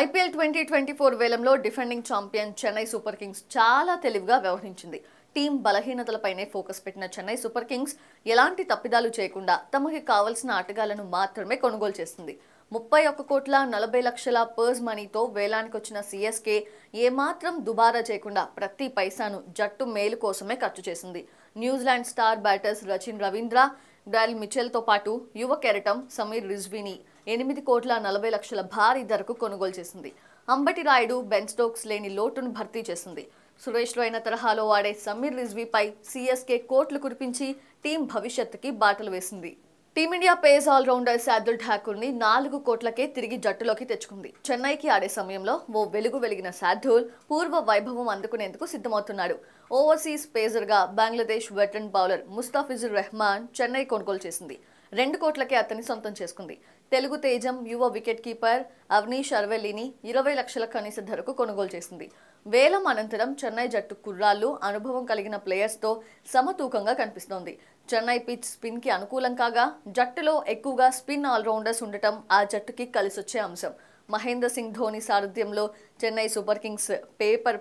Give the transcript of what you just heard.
IPL twenty twenty four వేలంలో defending champion Chennai Super Kings చాలా తెలివిగా వ్యవహరించింది టీం బలహీనతలపైనే ఫోకస్ పెట్టిన చెన్నై సూపర్ కింగ్స్ ఎలాంటి తప్పిదాలు చేయకుండా తమకి కావలసిన ఆటగాళ్లను మాత్రమే కొనుగోలు చేస్తుంది ముప్పై ఒక్క కోట్ల నలభై లక్షల పర్స్ మనీతో వేలానికి వచ్చిన సిఎస్కే ఏమాత్రం దుబారా చేయకుండా ప్రతి పైసాను జట్టు మేలు కోసమే ఖర్చు చేసింది New Zealand star batters Rachin Ravindra Daryl మిచెల్తో పాటు యువ కెరటం సమీర్ రిజ్వీని ఎనిమిది కోట్ల నలభై లక్షల భారీ ధరకు కొనుగోలు చేసింది అంబటి రాయుడు బెన్ స్టోక్స్ లేని లోటును భర్తీ చేసింది సురేష్ రైనా తరహాలో వాడే సమీర్ రిజ్వీపై సీఎస్కే కోట్లు కురిపించి టీం భవిష్యత్తుకి బాటలు వేసింది team India pace allrounder Shardul Thakur ని నాలుగు కోట్లకే తిరిగి జట్టులోకి తెచ్చుకుంది చెన్నైకి ఆడే సమయంలో ఓ వెలుగు వెలిగిన శార్దుల్ పూర్వ వైభవం అందుకునేందుకు సిద్ధమవుతున్నాడు ఓవర్సీస్ పేజర్గా బంగ్లాదేశ్ వెటరన్ బౌలర్ ముస్తాఫిజుర్ రెహమాన్ చెన్నై కొనుగోలు చేసింది రెండు కోట్లకే అతని సొంతం చేసుకుంది తెలుగు తేజం యువ వికెట్ కీపర్ అవనీష్ అర్వెల్లిని ఇరవై లక్షల కనీస ధరకు కొనుగోలు చేసింది వేలం అనంతరం చెన్నై జట్టు కుర్రాళ్ళు అనుభవం కలిగిన ప్లేయర్స్తో సమతూకంగా కనిపిస్తోంది చెన్నై పిచ్ స్పిన్కి అనుకూలం కాగా జట్టులో ఎక్కువగా స్పిన్ ఆల్రౌండర్స్ ఉండటం ఆ జట్టుకి కలిసొచ్చే అంశం మహేంద్ర సింగ్ ధోని సారథ్యంలో చెన్నై సూపర్ కింగ్స్ పేపర్